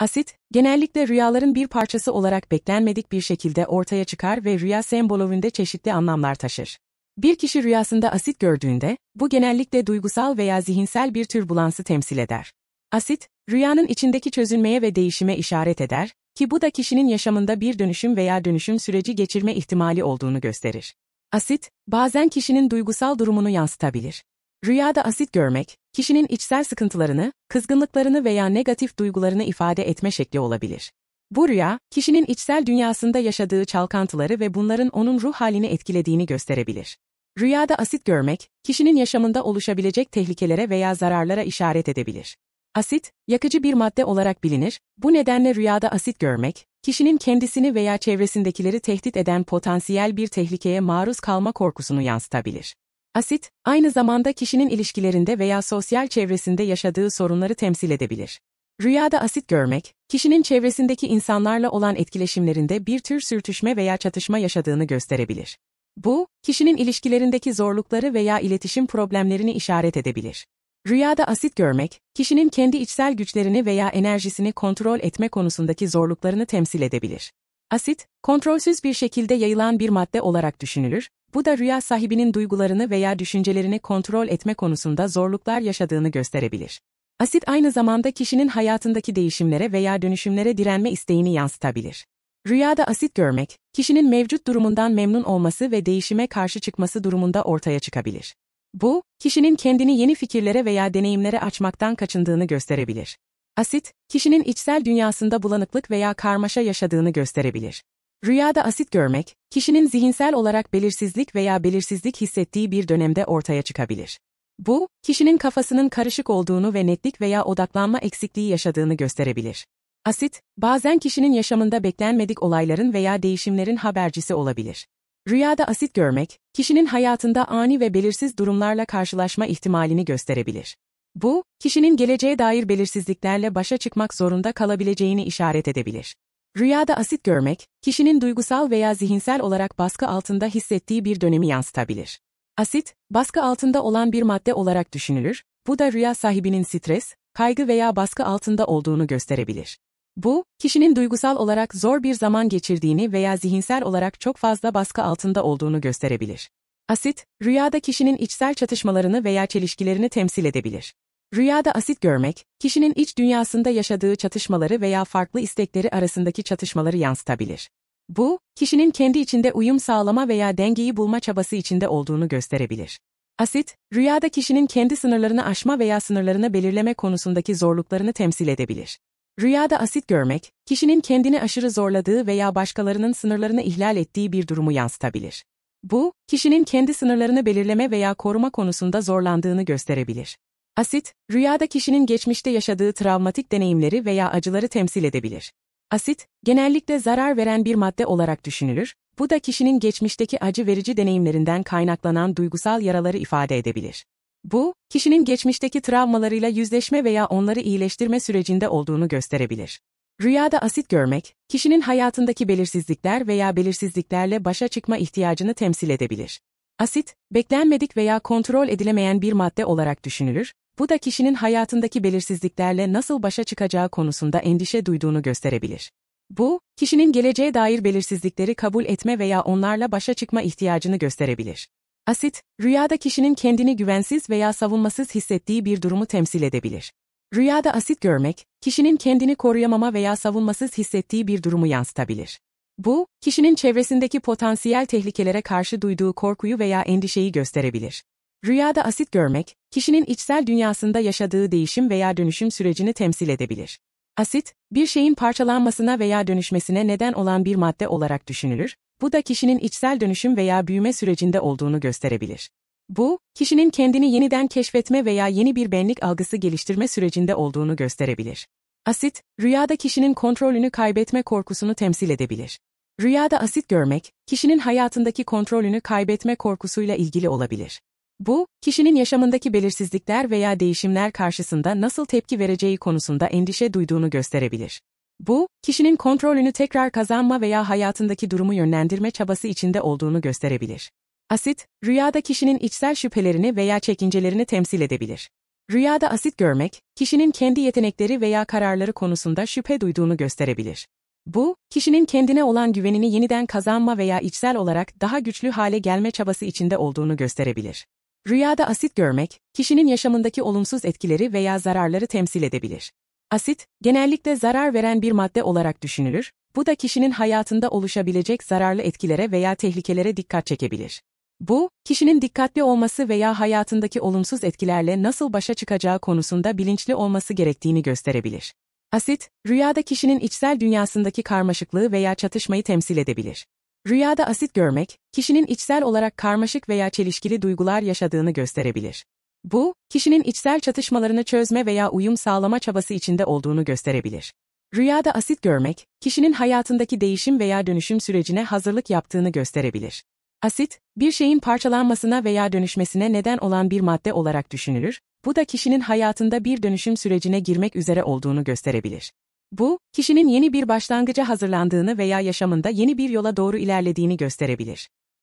Asit, genellikle rüyaların bir parçası olarak beklenmedik bir şekilde ortaya çıkar ve rüya sembolünde çeşitli anlamlar taşır. Bir kişi rüyasında asit gördüğünde, bu genellikle duygusal veya zihinsel bir tür türbulansı temsil eder. Asit, rüyanın içindeki çözülmeye ve değişime işaret eder ki bu da kişinin yaşamında bir dönüşüm veya dönüşüm süreci geçirme ihtimali olduğunu gösterir. Asit, bazen kişinin duygusal durumunu yansıtabilir. Rüyada asit görmek, kişinin içsel sıkıntılarını, kızgınlıklarını veya negatif duygularını ifade etme şekli olabilir. Bu rüya, kişinin içsel dünyasında yaşadığı çalkantıları ve bunların onun ruh halini etkilediğini gösterebilir. Rüyada asit görmek, kişinin yaşamında oluşabilecek tehlikelere veya zararlara işaret edebilir. Asit, yakıcı bir madde olarak bilinir, bu nedenle rüyada asit görmek, kişinin kendisini veya çevresindekileri tehdit eden potansiyel bir tehlikeye maruz kalma korkusunu yansıtabilir. Asit, aynı zamanda kişinin ilişkilerinde veya sosyal çevresinde yaşadığı sorunları temsil edebilir. Rüyada asit görmek, kişinin çevresindeki insanlarla olan etkileşimlerinde bir tür sürtüşme veya çatışma yaşadığını gösterebilir. Bu, kişinin ilişkilerindeki zorlukları veya iletişim problemlerini işaret edebilir. Rüyada asit görmek, kişinin kendi içsel güçlerini veya enerjisini kontrol etme konusundaki zorluklarını temsil edebilir. Asit, kontrolsüz bir şekilde yayılan bir madde olarak düşünülür bu da rüya sahibinin duygularını veya düşüncelerini kontrol etme konusunda zorluklar yaşadığını gösterebilir. Asit aynı zamanda kişinin hayatındaki değişimlere veya dönüşümlere direnme isteğini yansıtabilir. Rüyada asit görmek, kişinin mevcut durumundan memnun olması ve değişime karşı çıkması durumunda ortaya çıkabilir. Bu, kişinin kendini yeni fikirlere veya deneyimlere açmaktan kaçındığını gösterebilir. Asit, kişinin içsel dünyasında bulanıklık veya karmaşa yaşadığını gösterebilir. Rüyada asit görmek, kişinin zihinsel olarak belirsizlik veya belirsizlik hissettiği bir dönemde ortaya çıkabilir. Bu, kişinin kafasının karışık olduğunu ve netlik veya odaklanma eksikliği yaşadığını gösterebilir. Asit, bazen kişinin yaşamında beklenmedik olayların veya değişimlerin habercisi olabilir. Rüyada asit görmek, kişinin hayatında ani ve belirsiz durumlarla karşılaşma ihtimalini gösterebilir. Bu, kişinin geleceğe dair belirsizliklerle başa çıkmak zorunda kalabileceğini işaret edebilir. Rüyada asit görmek, kişinin duygusal veya zihinsel olarak baskı altında hissettiği bir dönemi yansıtabilir. Asit, baskı altında olan bir madde olarak düşünülür, bu da rüya sahibinin stres, kaygı veya baskı altında olduğunu gösterebilir. Bu, kişinin duygusal olarak zor bir zaman geçirdiğini veya zihinsel olarak çok fazla baskı altında olduğunu gösterebilir. Asit, rüyada kişinin içsel çatışmalarını veya çelişkilerini temsil edebilir. Rüyada asit görmek, kişinin iç dünyasında yaşadığı çatışmaları veya farklı istekleri arasındaki çatışmaları yansıtabilir. Bu, kişinin kendi içinde uyum sağlama veya dengeyi bulma çabası içinde olduğunu gösterebilir. Asit, rüyada kişinin kendi sınırlarını aşma veya sınırlarını belirleme konusundaki zorluklarını temsil edebilir. Rüyada asit görmek, kişinin kendini aşırı zorladığı veya başkalarının sınırlarını ihlal ettiği bir durumu yansıtabilir. Bu, kişinin kendi sınırlarını belirleme veya koruma konusunda zorlandığını gösterebilir. Asit, rüyada kişinin geçmişte yaşadığı travmatik deneyimleri veya acıları temsil edebilir. Asit, genellikle zarar veren bir madde olarak düşünülür, bu da kişinin geçmişteki acı verici deneyimlerinden kaynaklanan duygusal yaraları ifade edebilir. Bu, kişinin geçmişteki travmalarıyla yüzleşme veya onları iyileştirme sürecinde olduğunu gösterebilir. Rüyada asit görmek, kişinin hayatındaki belirsizlikler veya belirsizliklerle başa çıkma ihtiyacını temsil edebilir. Asit, beklenmedik veya kontrol edilemeyen bir madde olarak düşünülür, bu da kişinin hayatındaki belirsizliklerle nasıl başa çıkacağı konusunda endişe duyduğunu gösterebilir. Bu, kişinin geleceğe dair belirsizlikleri kabul etme veya onlarla başa çıkma ihtiyacını gösterebilir. Asit, rüyada kişinin kendini güvensiz veya savunmasız hissettiği bir durumu temsil edebilir. Rüyada asit görmek, kişinin kendini koruyamama veya savunmasız hissettiği bir durumu yansıtabilir. Bu, kişinin çevresindeki potansiyel tehlikelere karşı duyduğu korkuyu veya endişeyi gösterebilir. Rüyada asit görmek, kişinin içsel dünyasında yaşadığı değişim veya dönüşüm sürecini temsil edebilir. Asit, bir şeyin parçalanmasına veya dönüşmesine neden olan bir madde olarak düşünülür, bu da kişinin içsel dönüşüm veya büyüme sürecinde olduğunu gösterebilir. Bu, kişinin kendini yeniden keşfetme veya yeni bir benlik algısı geliştirme sürecinde olduğunu gösterebilir. Asit, rüyada kişinin kontrolünü kaybetme korkusunu temsil edebilir. Rüyada asit görmek, kişinin hayatındaki kontrolünü kaybetme korkusuyla ilgili olabilir. Bu, kişinin yaşamındaki belirsizlikler veya değişimler karşısında nasıl tepki vereceği konusunda endişe duyduğunu gösterebilir. Bu, kişinin kontrolünü tekrar kazanma veya hayatındaki durumu yönlendirme çabası içinde olduğunu gösterebilir. Asit, rüyada kişinin içsel şüphelerini veya çekincelerini temsil edebilir. Rüyada asit görmek, kişinin kendi yetenekleri veya kararları konusunda şüphe duyduğunu gösterebilir. Bu, kişinin kendine olan güvenini yeniden kazanma veya içsel olarak daha güçlü hale gelme çabası içinde olduğunu gösterebilir. Rüyada asit görmek, kişinin yaşamındaki olumsuz etkileri veya zararları temsil edebilir. Asit, genellikle zarar veren bir madde olarak düşünülür, bu da kişinin hayatında oluşabilecek zararlı etkilere veya tehlikelere dikkat çekebilir. Bu, kişinin dikkatli olması veya hayatındaki olumsuz etkilerle nasıl başa çıkacağı konusunda bilinçli olması gerektiğini gösterebilir. Asit, rüyada kişinin içsel dünyasındaki karmaşıklığı veya çatışmayı temsil edebilir. Rüyada asit görmek, kişinin içsel olarak karmaşık veya çelişkili duygular yaşadığını gösterebilir. Bu, kişinin içsel çatışmalarını çözme veya uyum sağlama çabası içinde olduğunu gösterebilir. Rüyada asit görmek, kişinin hayatındaki değişim veya dönüşüm sürecine hazırlık yaptığını gösterebilir. Asit, bir şeyin parçalanmasına veya dönüşmesine neden olan bir madde olarak düşünülür, bu da kişinin hayatında bir dönüşüm sürecine girmek üzere olduğunu gösterebilir. Bu, kişinin yeni bir başlangıca hazırlandığını veya yaşamında yeni bir yola doğru ilerlediğini gösterebilir.